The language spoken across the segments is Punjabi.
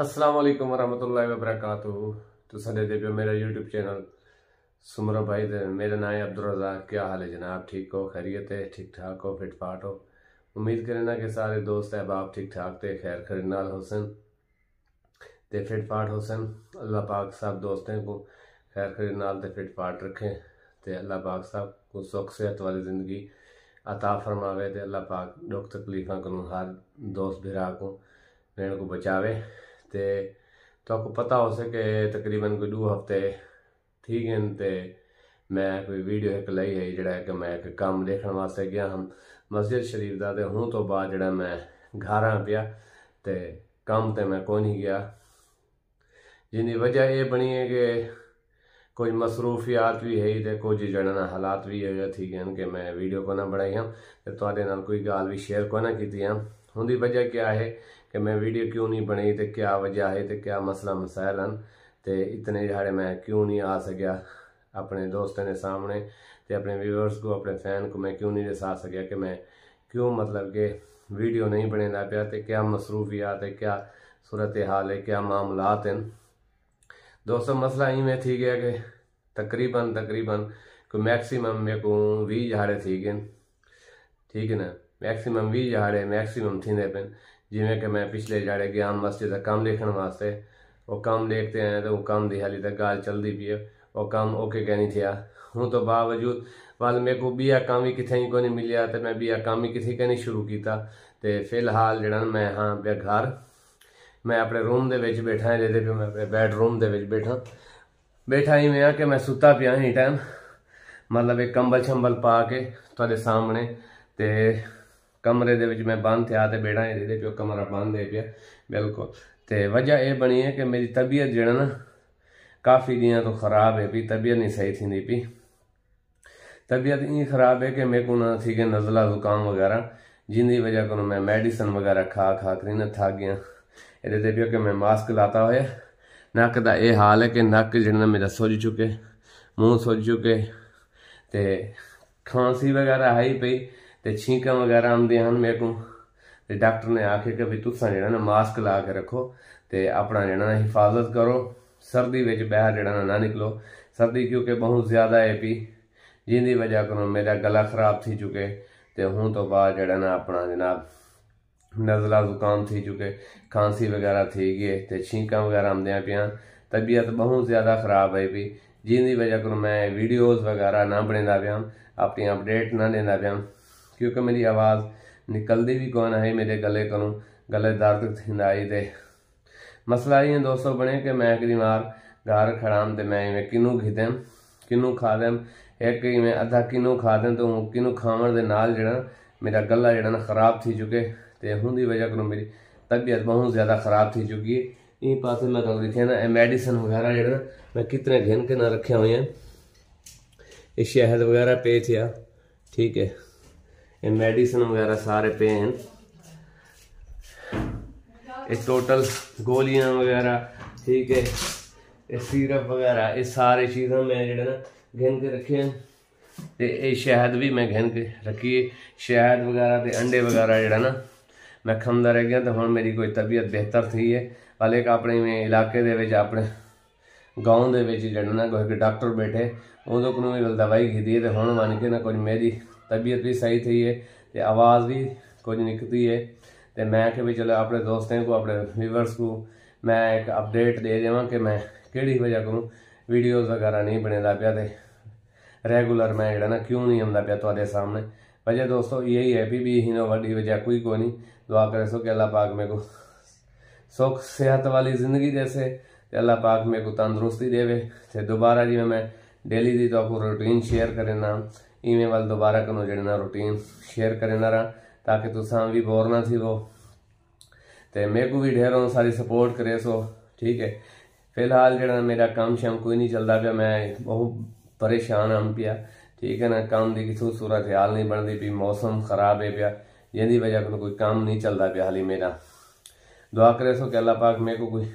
ਅਸਲਾਮ ਅਲੈਕੁਮ ਵਰਹਮਤੁਲਲਾਹਿ ਵਬਰਕਾਤੂ ਤੁਸੀਂ ਦੇ ਪਿਓ ਮੇਰਾ YouTube ਚੈਨਲ ਸੁਮਰਾ ਭਾਈ ਦੇ ਮੇਰਾ ਨਾਮ ਹੈ ਅਬਦੁਰ ਰਜ਼ਾਕ ਕੀ ਹਾਲ ਹੈ ਜਨਾਬ ਠੀਕ ਹੋ ਖਰੀਅਤ ਹੈ ਠੀਕ ਠਾਕ ਹੋ ਫਿਟ ਫਾਟ ਹੋ ਉਮੀਦ ਕਰੇ ਨਾ ਕਿ ਸਾਰੇ ਦੋਸਤ ਅਹਿਬਾਬ ਠੀਕ ਠਾਕ ਤੇ ਖੈਰ ਖਰੀਨ ਨਾਲ ਹੁਸਨ ਤੇ ਫਿਟ ਫਾਟ ਹੁਸਨ ਅੱਲਾਹ ਪਾਕ ਸਭ ਦੋਸਤਾਂ ਕੋ ਖੈਰ ਖਰੀਨ ਨਾਲ ਤੇ ਫਿਟ ਫਾਟ ਰੱਖੇ ਤੇ ਅੱਲਾਹ ਪਾਕ ਸਭ ਕੋ ਸੁਖ ਸਿਹਤ ਵਾਲੀ ਜ਼ਿੰਦਗੀ عطا ਫਰਮਾਵੇ ਤੇ ਅੱਲਾਹ ਪਾਕ ਦੁੱਖ ਤਕਲੀਫਾਂ ਕੋਲੋਂ ਹਰ ਦੋਸਤ ਭਰਾ ਕੋ ਰਹਿਣ ਕੋ ਬਚਾਵੇ તે तो आपको पता हो सके तकरीबन कोई दो हफ्ते थी गए तो मैं कोई वीडियो एक लाई है जोड़ा कि मैं एक काम देखने वास्ते गया हम मस्जिद शरीफ का तो हूँ तो बाद जोड़ा मैं घर आ पाया तो काम तो मैं कौन ही गया जिंदी वजह यह बनी है कि कुछ मसरूफियात भी है तो कुछ जोड़ा हालात भी अजा थी गए कि मैं वीडियो को ना बनाई हम तो थोड़े नाल कोई गाल भी शेयर को ना की हम ਉਹਦੀ ਵਜ੍ਹਾ ਕੀ ਹੈ कि मैं वीडियो क्यों नहीं बनाई तो क्या वजह है तो क्या मसला मसाइल हैं तो इतने जहाड़े मैं क्यों नहीं आ सकया अपने दोस्तों के सामने तो अपने व्यूअर्स को अपने फैन को मैं क्यों नहीं दसा सकया कि मैं क्यों मतलब कि वीडियो नहीं बनेना पाया तो क्या मसरूफियात है क्या सूरत हाल है क्या मामलात हैं दोस्तों मसला इवें थी गया कि तकरीबन तकरीबन को मैक्सिमम मेरे को भी जहाड़े थी गए ठीक है ना ਮੈਕਸਿਮਮ ਜਾ ਰਹੇ ਮੈਕਸਿਮਮ ਥਿੰਦੇ ਪੈਨ ਜਿਵੇਂ ਕਿ ਮੈਂ ਪਿਛਲੇ ਜਾੜੇ ਗਿਆਨ ਮਸਜਿਦ ਦਾ ਕੰਮ ਦੇਖਣ ਵਾਸਤੇ ਉਹ ਕੰਮ ਦੇਖਦੇ ਆਏ ਤਾਂ ਉਹ ਕੰਮ ਦੀ ਹਾਲੀ ਤੱਕ ਗੱਲ ਚੱਲਦੀ ਪਈ ਉਹ ਕੰਮ ਓਕੇ ਕਹਿਣੀ ਥਿਆ ਹੁਣ ਤੋਂ ਬਾਵਜੂਦ ਵਲ ਮੇ ਕੋ ਵੀ ਆ ਕੰਮ ਵੀ ਕਿਥੇ ਹੀ ਕੋਈ ਨਹੀਂ ਮਿਲਿਆ ਤੇ ਮੈਂ ਵੀ ਆ ਕੰਮ ਹੀ ਕਿਥੇ ਨਹੀਂ ਸ਼ੁਰੂ ਕੀਤਾ ਤੇ ਫਿਲਹਾਲ ਜਿਹੜਾ ਮੈਂ ਹਾਂ ਬਿਆ ਘਰ ਮੈਂ ਆਪਣੇ ਰੂਮ ਦੇ ਵਿੱਚ ਬੈਠਾ ਹਾਂ ਜਿਹਦੇ ਪਿਆ ਮੈਂ ਆਪਣੇ ਬੈਡਰੂਮ ਦੇ ਵਿੱਚ ਬੈਠਾ ਬੈਠਾ ਹੀ ਮੈਂ ਕਿ ਮੈਂ ਸੁੱਤਾ ਪਿਆ ਹੀ ਟਾਈਮ ਮਤਲਬ ਇੱਕ ਕੰਬਲ ਛੰਬਲ ਪਾ ਕੇ ਤੁਹਾਡੇ ਸਾਹਮਣੇ ਤੇ ਕਮਰੇ ਦੇ ਵਿੱਚ ਮੈਂ ਬੰਦ ਥਿਆ ਤੇ ਬੇੜਾ ਇਹਦੇ ਪਿਓ ਕਮਰਾ ਬੰਦ ਹੈ ਪਿਆ ਬਿਲਕੁਲ ਤੇ ਵਜ੍ਹਾ ਇਹ ਬਣੀ ਹੈ ਕਿ ਮੇਰੀ ਤਬੀਅਤ ਜਿਹੜਾ ਨਾ ਕਾਫੀ ਦਿਨਾਂ ਤੋਂ ਖਰਾਬ ਹੈ ਵੀ ਤਬੀਅਤ ਨਹੀਂ ਸਹੀ ਸੀ ਨਹੀਂ ਵੀ ਤਬੀਅਤ ਇੰਨੀ ਖਰਾਬ ਹੈ ਕਿ ਮੇਰੇ ਕੋ ਨਾ ਸੀ ਕਿ ਨਜ਼ਲਾ ਜ਼ੁਕਾਮ ਵਗੈਰਾ ਜਿੰਦੀ ਵਜ੍ਹਾ ਕੋਲ ਮੈਂ ਮੈਡੀਸਨ ਵਗੈਰਾ ਖਾ ਖਾ ਕਰੀ ਨਾ ਥੱਕ ਗਿਆ ਇਹਦੇ ਤੇ ਪਿਓ ਕਿ ਮੈਂ ਮਾਸਕ ਲਾਤਾ ਹੋਇਆ ਨੱਕ ਦਾ ਇਹ ਹਾਲ ਹੈ ਕਿ ਨੱਕ ਜਿਹੜਾ ਮੇਰਾ ਸੁੱਜ ਚੁੱਕੇ ਮੂੰਹ ਸੁੱਜ ਚੁੱਕੇ ਤੇ ਖਾਂਸੀ ਵਗੈਰਾ ਆਈ ਪਈ ਤੇ ਛੀਂਕਾਂ ਵਗੈਰਾ ਆਉਂਦੀਆਂ ਹਨ ਮੇਰੇ ਕੋਲ ਤੇ ਡਾਕਟਰ ਨੇ ਆਖੇ ਕਿ ਵੀ ਤੁਸੀਂ ਜਿਹੜਾ ਨਾ ਮਾਸਕ ਲਾ ਕੇ ਰੱਖੋ ਤੇ ਆਪਣਾ ਜਿਹੜਾ ਨਾ ਹਿਫਾਜ਼ਤ ਕਰੋ ਸਰਦੀ ਵਿੱਚ ਬਾਹਰ ਜਿਹੜਾ ਨਾ ਨਿਕਲੋ ਸਰਦੀ ਕਿਉਂਕਿ ਬਹੁਤ ਜ਼ਿਆਦਾ ਹੈ ਵੀ ਜਿੰਦੀ ਵਜ੍ਹਾ ਕਰੋ ਮੇਰਾ ਗਲਾ ਖਰਾਬ ਥੀ ਚੁਕੇ ਤੇ ਹੁਣ ਤੋਂ ਬਾਅਦ ਜਿਹੜਾ ਨਾ ਆਪਣਾ ਜਨਾਬ ਨਜ਼ਲਾ ਜ਼ੁਕਾਮ ਥੀ ਚੁਕੇ ਖਾਂਸੀ ਵਗੈਰਾ ਥੀ ਗਏ ਤੇ ਛੀਂਕਾਂ ਵਗੈਰਾ ਆਉਂਦੀਆਂ ਪਿਆ ਤਬੀਅਤ ਬਹੁਤ ਜ਼ਿਆਦਾ ਖਰਾਬ ਹੈ ਵੀ ਜਿੰਦੀ ਵਜ੍ਹਾ ਕਰੋ ਮੈਂ ਵੀਡੀਓਜ਼ ਵਗੈਰਾ ਨਾ ਬਣਾਉਂਦਾ ਪਿਆ ਆਪਣੀ ਅਪਡੇਟ ਨਾ ਦਿੰਦਾ ਪਿਆ ਕਿਉਂਕਿ ਮੇਰੀ ਆਵਾਜ਼ ਨਿਕਲਦੀ ਵੀ ਕੋਨ ਹੈ ਮੇਰੇ ਗਲੇ ਕੋਲੋਂ ਗਲੇ ਦਰਦ ਥਿੰਦਾਈ ਦੇ ਮਸਲਾ ਇਹ ਦੋਸਤੋ ਬਣੇ ਕਿ ਮੈਂ ਮਾਰ ਘਰ ਖੜਾਮ ਤੇ ਮੈਂ ਇਵੇਂ ਕਿਨੂੰ ਖਿਦਮ ਕਿਨੂੰ ਖਾਦਮ ਇੱਕ ਹੀ ਮੈਂ ਅੱਧਾ ਕਿਨੂੰ ਖਾਦਮ ਤੋਂ ਕਿਨੂੰ ਖਾਵਣ ਦੇ ਨਾਲ ਜਿਹੜਾ ਮੇਰਾ ਗੱਲਾ ਜਿਹੜਾ ਨਾ ਖਰਾਬ ਥੀ ਚੁਕੇ ਤੇ ਹੁੰਦੀ ਵਜ੍ਹਾ ਕਰੋ ਮੇਰੀ ਤਬੀਅਤ ਬਹੁਤ ਜ਼ਿਆਦਾ ਖਰਾਬ ਥੀ ਚੁਕੀ ਹੈ ਇਹ ਪਾਸੇ ਮੈਂ ਤੁਹਾਨੂੰ ਦਿਖਿਆ ਨਾ ਇਹ ਮੈਡੀਸਨ ਵਗੈਰਾ ਜਿਹੜਾ ਮੈਂ ਕਿਤਨੇ ਘਿੰਨ ਕੇ ਨਾ ਰੱਖਿਆ ਹੋਇਆ ਇਹ ਸ਼ਹਿਦ ਵਗੈਰਾ ਪੇ ਥਿਆ ਠੀਕ ਹੈ ਇਹ ਮੈਡੀਸਨ ਵਗੈਰਾ ਸਾਰੇ ਪਏ ਹਨ ਇਹ ਟੋਟਲ ਗੋਲੀਆਂ ਵਗੈਰਾ ਠੀਕ ਹੈ ਇਹ ਸਿਰਪ ਵਗੈਰਾ ਇਹ ਸਾਰੇ ਚੀਜ਼ਾਂ ਮੈਂ ਜਿਹੜਾ ਨਾ ਗਿਣ ਕੇ ਰੱਖੇ ਹਨ ਤੇ ਇਹ ਸ਼ਹਿਦ ਵੀ ਮੈਂ ਗਿਣ ਕੇ ਰੱਖੀ ਸ਼ਹਿਦ ਵਗੈਰਾ ਤੇ ਅੰਡੇ ਵਗੈਰਾ ਜਿਹੜਾ ਨਾ ਮੈਂ ਖੰਦਾ ਰਹਿ ਗਿਆ ਤਾਂ ਹੁਣ ਮੇਰੀ ਕੋਈ ਤਬੀਅਤ ਬਿਹਤਰ થઈ ਹੈ ਵਾਲੇ ਕ ਆਪਣੇ ਇਲਾਕੇ ਦੇ ਵਿੱਚ ਆਪਣੇ ਗਾਉਂ ਦੇ ਵਿੱਚ ਜਿਹੜਾ ਨਾ ਕੋਈ ਡਾਕਟਰ ਬੈਠੇ ਉਹਦੋਂ ਕੋਈ ਦਵਾਈ ਖੀਦੀ ਤੇ ਹੁਣ ਮੰਨ ਕੇ ਨਾ ਕੁਝ ਮੇਰੀ तबीयत भी सही थी है ते आवाज़ भी कुछ निकलती है तो मैं क्या भी चलो अपने दोस्तों को अपने व्यूवर्स को मैं एक अपडेट दे देव कि मैं कि वजह को वीडियोज़ वगैरह नहीं बने पाया तो रेगुलर मैं जड़ा ना क्यों नहीं आता पाया थोड़े सामने वजह दोस्तों यही है भी भी इन वही वजह कोई को नहीं दुआ करे सो कि अल्लाह पाक मेरे को सुख सेहत वाली ज़िंदगी जैसे तो अल्लाह पाक मेरे को तंदुरुस्ती देवे दोबारा जी मैं डेली की तो आपको रूटीन शेयर करना इवें वाल दोबारा कनो जेड़े ना रूटीन शेयर करें रहा ताकि तुसा भी बोर ना थी वो तो मेरे को भी ढेरों सारी सपोर्ट करे सो ठीक है फिलहाल जरा मेरा काम शाम कोई नहीं चलता पाया मैं बहुत परेशान हम पिया ठीक है ना काम की कितों सूरत हाल नहीं बनती पी मौसम खराब है पाया जी वजह को कोई काम नहीं चलता पाया हाली मेरा दुआ करे सो कि अल्लाह पाक मेरे को कोई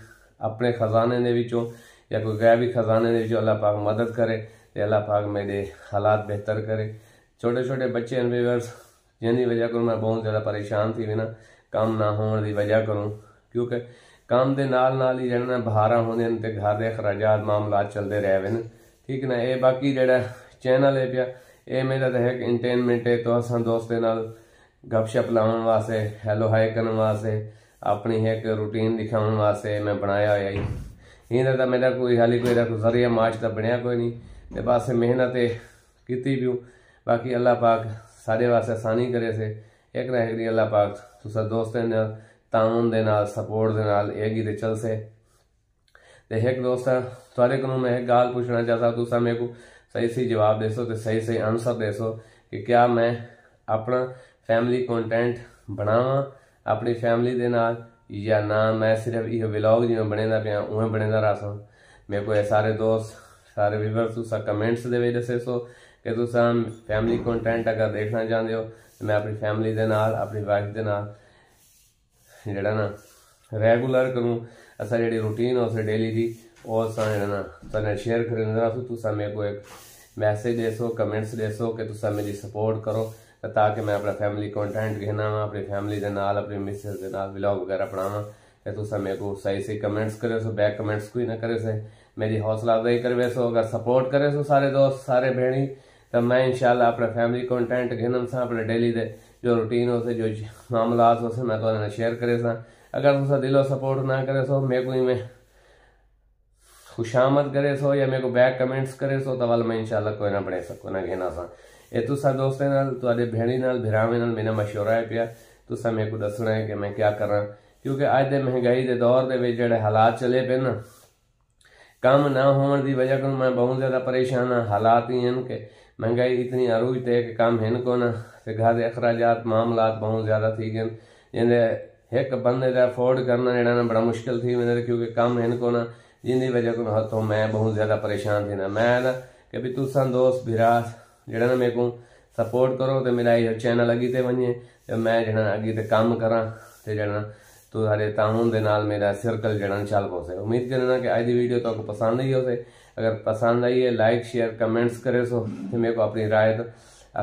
अपने खजाने के विचों या कोई गैबी खजाने के अल्लाह पाक मदद करे ਅੱਲਾ ਪਾਕ ਮੇਰੇ ਹਾਲਾਤ ਬਿਹਤਰ ਕਰੇ ਛੋਟੇ ਛੋਟੇ ਬੱਚੇ ਨੇ ਵੀਵਰਸ व्यूअर्स ਵਜ੍ਹਾ ਕਰ ਮੈਂ ਬਹੁਤ ਜ਼ਿਆਦਾ ਪਰੇਸ਼ਾਨ ਸੀ ਵੀ ਨਾ ਕੰਮ ਨਾ ਹੋਣ ਦੀ ਵਜ੍ਹਾ ਕਰੂੰ ਕਿਉਂਕਿ ਕੰਮ ਦੇ ਨਾਲ ਨਾਲ ਹੀ ਜਿਹੜਾ ਬਹਾਰਾ ਹੁੰਦੇ ਨੇ ਤੇ ਘਰ ਦੇ ਖਰਾਜਾਤ ਮਾਮਲਾ ਚੱਲਦੇ ਰਹੇ ਨੇ ਠੀਕ ਨਾ ਇਹ ਬਾਕੀ ਜਿਹੜਾ ਚੈਨਲ ਹੈ ਪਿਆ ਇਹ ਮੇਰਾ ਤਾਂ ਹੈ ਕਿ ਹੈ ਤੋਂ ਅਸਾਂ ਦੋਸਤੇ ਨਾਲ ਗੱਪਸ਼ਪ ਲਾਉਣ ਵਾਸਤੇ ਹੈਲੋ ਹਾਈ ਕਰਨ ਵਾਸਤੇ ਆਪਣੀ ਇੱਕ ਰੁਟੀਨ ਦਿਖਾਉਣ ਵਾਸਤੇ ਮੈਂ ਬਣਾਇਆ ਹੋਇਆ ਹੈ ਇਹਦਾ ਤਾਂ ਮੇਰਾ ਕੋਈ ਹਾਲੀ ਕੋਈ ਦਾ ਜ਼ਰੀਆ ਮਾਰਚ ਤਾਂ ਬਣਿਆ ਕੋਈ ਨਹੀਂ ને પાસે મહેનતે કીધી બિયું બાકી અલ્લાહ પાક ਸਾਡੇ ਵਾਸਤੇ ਆਸਾਨੀ ਕਰੇ ਸੇ ਇੱਕ ਨਾ ਇੱਕ ਅੱਲਾਹ ਪਾਕ ਤੁਸੀਂ ਦੋਸਤਾਂ ਨਾਲ ਤਾਉਨ ਦੇ ਨਾਲ ਸਪੋਰਟ ਦੇ ਨਾਲ ਇਹ ਗੀ ਦੇ ਚੱਲ ਸੇ ਤੇ ਇੱਕ ਦੋਸਤਾਂ ਤੁਹਾਡੇ ਕੋਲੋਂ ਮੈਂ ਇੱਕ ਗੱਲ ਪੁੱਛਣਾ ਚਾਹਤਾ ਤੁਸੀਂ ਮੇਰੇ ਕੋ ਸਹੀ ਸਹੀ ਜਵਾਬ ਦੇਸੋ ਤੇ ਸਹੀ ਸਹੀ ਆਨਸਰ ਦੇਸੋ ਕਿ ਕਿਆ ਮੈਂ ਆਪਣਾ ਫੈਮਿਲੀ ਕੰਟੈਂਟ ਬਣਾਵਾਂ ਆਪਣੀ ਫੈਮਿਲੀ ਦੇ ਨਾਲ ਜਾਂ ਨਾ ਮੈਂ ਸਿਰਫ ਇਹ ਵਲੌਗ ਜਿਵੇਂ ਬਣੇਦਾ ਪਿਆ ਉਵੇਂ ਬਣੇਦਾ ਰਸਾਂ ਮੇਰੇ ਕੋ ਇਹ ਸਾਰੇ ਦੋਸਤ ਸਾਰੇ ਵੀਵਰਸ ਤੁਸੀਂ ਕਮੈਂਟਸ ਦੇ ਵਿੱਚ ਦੱਸੋ ਕਿ ਤੁਸੀਂ ਫੈਮਿਲੀ ਕੰਟੈਂਟ ਅਗਰ ਦੇਖਣਾ ਚਾਹੁੰਦੇ ਹੋ ਮੈਂ ਆਪਣੀ ਫੈਮਿਲੀ ਦੇ ਨਾਲ ਆਪਣੀ ਵਾਈਫ ਦੇ ਨਾਲ ਜਿਹੜਾ ਨਾ ਰੈਗੂਲਰ ਕਰੂੰ ਅਸਾਂ ਜਿਹੜੀ ਰੁਟੀਨ ਉਸ ਡੇਲੀ ਦੀ ਉਹ ਸਾਂ ਜਿਹੜਾ ਨਾ ਤੁਹਾਨੂੰ ਸ਼ੇਅਰ ਕਰਨ ਦਾ ਸੋ ਤੁਸੀਂ ਮੇਰੇ ਕੋ ਇੱਕ ਮੈਸੇਜ ਦੇਸੋ ਕਮੈਂਟਸ ਦੇਸੋ ਕਿ ਤੁਸੀਂ ਮੇਰੀ ਸਪੋਰਟ ਕਰੋ ਤਾਂ ਕਿ ਮੈਂ ਆਪਣਾ ਫੈਮਿਲੀ ਕੰਟੈਂਟ ਰਹਿਣਾ ਆਪਣੀ ਫੈਮਿਲੀ ਦੇ ਨਾਲ ਆਪਣੀ ਮਿਸਿਸ ਦੇ ਨਾਲ ਵਲੌਗ ਵਗੈਰਾ ਬਣਾਵਾਂ ਤੇ ਤੁਸੀਂ ਮੇਰੇ ਕੋ ਸਹੀ ਸਹੀ ਕਮੈਂਟਸ ਕਰਿਓ ਸੋ ਬੈਕ ਕਮੈਂਟਸ ਕੋਈ ਨਾ ਕਰਿਓ ਸਹੀ मेरी हौसला अफजाई करे सो अगर सपोर्ट करे सो सारे दोस्त सारे भेणी तो मैं इनशाला अपने फैमिली कॉन्टेंट घिनम सां अपने डेली दे जो रूटीन होसे जो मामलात होसे मैं तो शेयर करे सां अगरि तुसा दिलो सपोर्ट ना करे सो मेरे को में खुशामद करे सो या मेरे को बैक कमेंट्स करे सो तो वाल मैं इनशाला कोई ना बने सको ना घिना सां ਇਹ ਤੁਸੀਂ ਦੋਸਤਾਂ ਨਾਲ ਤੁਹਾਡੇ ਭੈਣੀ ਨਾਲ ਭਰਾਵਾਂ ਨਾਲ ਮੇਰਾ مشورہ ਹੈ ਪਿਆ ਤੁਸੀਂ ਮੈਨੂੰ ਦੱਸਣਾ ਹੈ ਕਿ ਮੈਂ ਕੀ ਕਰਾਂ ਕਿਉਂਕਿ ਅੱਜ ਦੇ ਮਹਿੰਗਾਈ ਦੇ ਦੌਰ ਦੇ ਵਿੱਚ ਜਿਹੜੇ ਕੰਮ ਨਾ ਹੋਣ ਦੀ وجہ ਤੋਂ ਮੈਂ ਬਹੁਤ ਜ਼ਿਆਦਾ ਪਰੇਸ਼ਾਨ ਹਾਂ ਹਾਲਾਤ ਹੀ ਹਨ ਕਿ ਮਹਿੰਗਾਈ ਇਤਨੀ ਅਰੂਜ ਤੇ ਕਿ ਕੰਮ ਹਨ ਕੋ ਨਾ ਤੇ ਘਰ ਦੇ ਅਖਰਾਜਾਤ ਮਾਮਲਾਤ ਬਹੁਤ ਜ਼ਿਆਦਾ ਥੀ ਗਏ ਜਿੰਦੇ ਇੱਕ ਬੰਦੇ ਦਾ ਅਫੋਰਡ ਕਰਨਾ ਜਿਹੜਾ ਨਾ ਬੜਾ ਮੁਸ਼ਕਲ ਥੀ ਮੇਰੇ ਕਿਉਂਕਿ ਕੰਮ ਹਨ ਕੋ ਨਾ ਜਿੰਦੀ وجہ ਕੋ ਹੱਥੋਂ ਮੈਂ ਬਹੁਤ ਜ਼ਿਆਦਾ ਪਰੇਸ਼ਾਨ ਥੀ ਨਾ ਮੈਂ ਨਾ ਕਿ ਵੀ ਤੁਸਾਂ ਦੋਸਤ ਵਿਰਾਸ ਜਿਹੜਾ ਨਾ ਮੇਰੇ ਕੋ ਸਪੋਰਟ ਕਰੋ ਤੇ ਮੇਰਾ ਇਹ ਚੈਨਲ ਅਗੀ ਤੇ ਵਣੇ ਤੇ ਮੈਂ ਜਿਹੜਾ ਅਗੀ ਤੇ ਕੰਮ ਕਰਾਂ ਤੇ ਜਿਹੜਾ ਤੁਹਾਡੇ ਤਾਉਨ ਦੇ ਨਾਲ ਮੇਰਾ ਸਰਕਲ ਜਿਹੜਾ ਚੱਲ ਪੋਸੇ ਉਮੀਦ ਕਰਨਾ ਕਿ ਅੱਜ ਦੀ ਵੀਡੀਓ ਤੁਹਾਨੂੰ ਪਸੰਦ ਆਈ ਹੋਵੇ ਅਗਰ ਪਸੰਦ ਆਈ ਹੈ ਲਾਈਕ ਸ਼ੇਅਰ ਕਮੈਂਟਸ ਕਰੇ ਸੋ ਤੇ ਮੇਰੇ ਕੋ ਆਪਣੀ رائے ਦੋ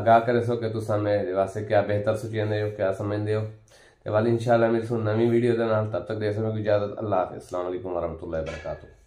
ਅਗਾ ਕਰੇ ਸੋ ਕਿ ਤੁਸਾਂ ਮੇਰੇ ਵਾਸਤੇ ਕੀ ਬਿਹਤਰ ਸੋਚਿੰਦੇ ਹੋ ਕੀ ਸਮਝਦੇ ਹੋ ਤੇ ਵਾਲ ਇਨਸ਼ਾਅੱਲਾ ਮੇਰੇ ਸੋ ਨਵੀਂ ਵੀਡੀਓ ਦੇ ਨਾਲ ਤਦ ਤੱਕ ਦੇ ਸਮੇਂ ਕੋ ਇਜਾਜ਼ਤ ਅੱਲਾਹ ਹਾਫਿਜ਼ ਅਸਲਾਮ ਅਲੈਕੁਮ ਵਰਹਮਤੁਲਲਾਹ ਵਬਰਕਾਤੁਹ